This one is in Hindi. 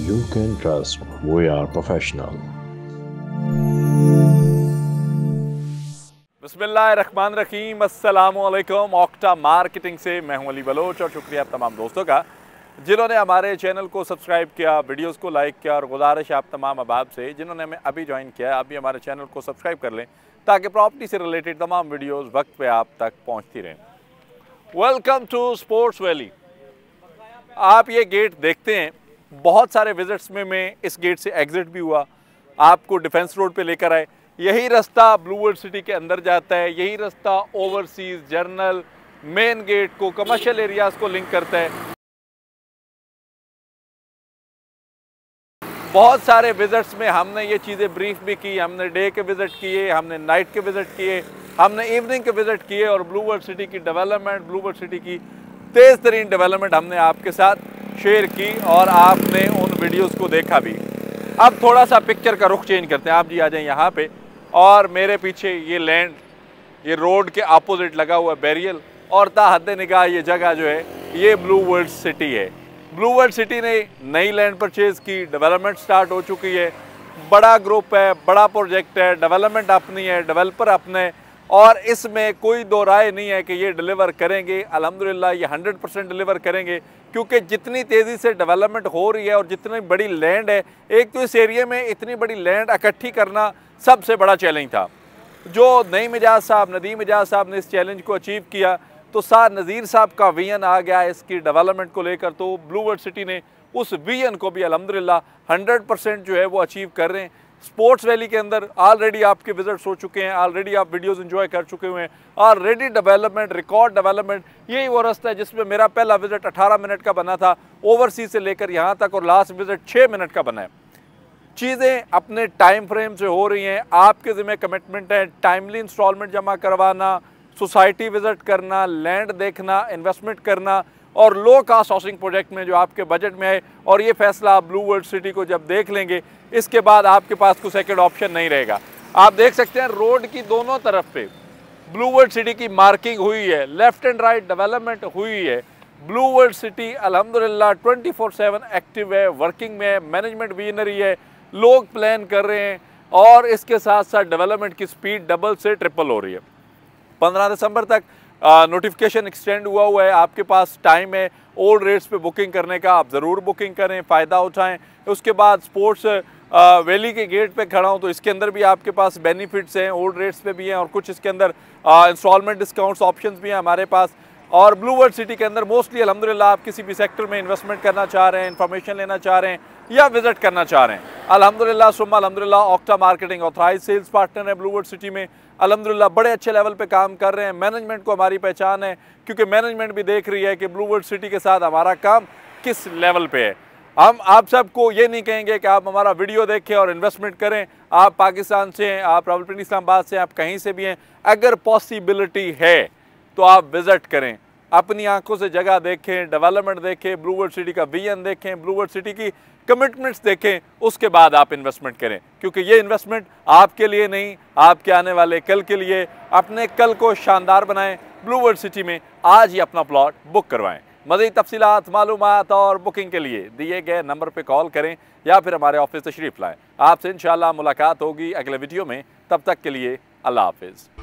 You can trust we are professional. रहीम अस्सलाम वालेकुम ऑक्टा मार्केटिंग से मैं हूं अली बलोच और शुक्रिया आप तमाम दोस्तों का जिन्होंने हमारे चैनल को सब्सक्राइब किया वीडियोस को लाइक किया और गुजारिश आप तमाम अहबाब से जिन्होंने हमें अभी ज्वाइन किया आप भी हमारे चैनल को सब्सक्राइब कर लें ताकि प्रॉपर्टी से रिलेटेड तमाम वीडियोस वक्त पे आप तक पहुंचती रहें वेलकम टू स्पोर्ट्स वैली आप ये गेट देखते हैं बहुत सारे विजिट्स में मैं इस गेट से एग्ज़िट भी हुआ आपको डिफेंस रोड पे लेकर आए यही रास्ता ब्लू वर्ल्ड सिटी के अंदर जाता है यही रास्ता ओवरसीज़ जर्नल मेन गेट को कमर्शियल एरियाज़ को लिंक करता है बहुत सारे विज़िट्स में हमने ये चीज़ें ब्रीफ भी की हमने डे के विज़िट किए हमने नाइट के विज़िट किए हमने इवनिंग के विज़िट किए और ब्लू वर्ल्ड सिटी की डेवलपमेंट ब्लू वर्ल्ड सिटी की तेज़ तरीन डेवलपमेंट हमने आपके साथ शेयर की और आपने उन वीडियोस को देखा भी अब थोड़ा सा पिक्चर का रुख चेंज करते हैं आप जी आ जाए यहाँ पे और मेरे पीछे ये लैंड ये रोड के अपोजिट लगा हुआ बैरियल और ताहद निगाह ये जगह जो है ये ब्लू वर्ल्ड सिटी है ब्लू वर्ल्ड सिटी ने नई लैंड परचेज़ की डेवलपमेंट स्टार्ट हो चुकी है बड़ा ग्रुप है बड़ा प्रोजेक्ट है डेवलपमेंट अपनी है डेवलपर अपने और इसमें कोई दो राय नहीं है कि ये डिलीवर करेंगे अलहमदिल्ला ये 100 परसेंट डिलीवर करेंगे क्योंकि जितनी तेज़ी से डेवलपमेंट हो रही है और जितनी बड़ी लैंड है एक तो इस एरिए में इतनी बड़ी लैंड इकट्ठी करना सबसे बड़ा चैलेंज था जो नई मिजाज साहब नदीम मिजाज साहब ने इस चैलेंज को अचीव किया तो सार नज़ीर साहब का वीन आ गया इसकी डेवलपमेंट को लेकर तो ब्लू सिटी ने उस वीन को भी अलहमदिल्ला हंड्रेड परसेंट जो है वो अचीव कर रहे हैं स्पोर्ट्स वैली के अंदर ऑलरेडी आपके विजिट्स हो चुके हैं ऑलरेडी आप वीडियोस एंजॉय कर चुके हुए हैं ऑलरेडी डेवलपमेंट रिकॉर्ड डेवलपमेंट यही वो रास्ता है जिसमें मेरा पहला विजिट 18 मिनट का बना था ओवरसीज से लेकर यहाँ तक और लास्ट विजिट 6 मिनट का बना है चीज़ें अपने टाइम फ्रेम से हो रही हैं आपके ज़िम्मे कमिटमेंट है टाइमली इंस्टॉलमेंट जमा करवाना सोसाइटी विज़िट करना लैंड देखना इन्वेस्टमेंट करना और लो कास्ट हाउसिंग प्रोजेक्ट में जो आपके बजट में है और ये फैसला आप ब्लू वर्ल्ड सिटी को जब देख लेंगे इसके बाद आपके पास कोई सेकेंड ऑप्शन नहीं रहेगा आप देख सकते हैं रोड की दोनों तरफ पे ब्लू वर्ल्ड सिटी की मार्किंग हुई है लेफ्ट एंड राइट डेवलपमेंट हुई है ब्लू वर्ल्ड सिटी अलहमदिल्ला ट्वेंटी फोर सेवन एक्टिव है वर्किंग में है मैनेजमेंट विजनरी है लोग प्लान कर रहे हैं और इसके साथ साथ डेवलपमेंट की स्पीड डबल से ट्रिपल हो रही है पंद्रह दिसंबर तक नोटिफिकेशन एक्सटेंड हुआ हुआ है आपके पास टाइम है ओल्ड रेट्स पे बुकिंग करने का आप ज़रूर बुकिंग करें फ़ायदा उठाएं उसके बाद स्पोर्ट्स वैली के गेट पे खड़ा हूँ तो इसके अंदर भी आपके पास बेनिफिट्स हैं ओल्ड रेट्स पे भी हैं और कुछ इसके अंदर इंस्टॉलमेंट डिस्काउंट्स ऑप्शंस भी हैं हमारे पास और ब्लू वर्ल्ड सिटी के अंदर मोस्टली अलहमदिल्ला आप किसी भी सेक्टर में इन्वेस्टमेंट करना चाह रहे हैं इन्फॉर्मेशन लेना चाह रहे हैं या विजिट करना चाह रहे हैं अलहमदिल्ला सुमा अलहमदिल्ला Octa marketing authorise sales partner है ब्लू वर्ल्ड सिटी में अलहमदिल्ला बड़े अच्छे लेवल पर काम कर रहे हैं मैनेजमेंट को हमारी पहचान है क्योंकि मैनेजमेंट भी देख रही है कि ब्लू वर्ल्ड सिटी के साथ हमारा काम किस लेवल पर है हम आप सबको ये नहीं कहेंगे कि आप हमारा वीडियो देखें और इन्वेस्टमेंट करें आप पाकिस्तान से हैं आप रावलपिंडी इस्लामाबाद से आप कहीं से भी हैं अगर पॉसिबिलिटी है तो आप विज़िट करें अपनी आंखों से जगह देखें डेवलपमेंट देखें ब्लू सिटी का विजन देखें ब्लू सिटी की कमिटमेंट्स देखें उसके बाद आप इन्वेस्टमेंट करें क्योंकि ये इन्वेस्टमेंट आपके लिए नहीं आपके आने वाले कल के लिए अपने कल को शानदार बनाएं ब्लू सिटी में आज ही अपना प्लॉट बुक करवाएं मज़ीद तफसीत मालूम और बुकिंग के लिए दिए गए नंबर पर कॉल करें या फिर हमारे ऑफिस तशरीफ़ लाएँ आपसे इन मुलाकात होगी अगले वीडियो में तब तक के लिए अल्लाह हाफिज़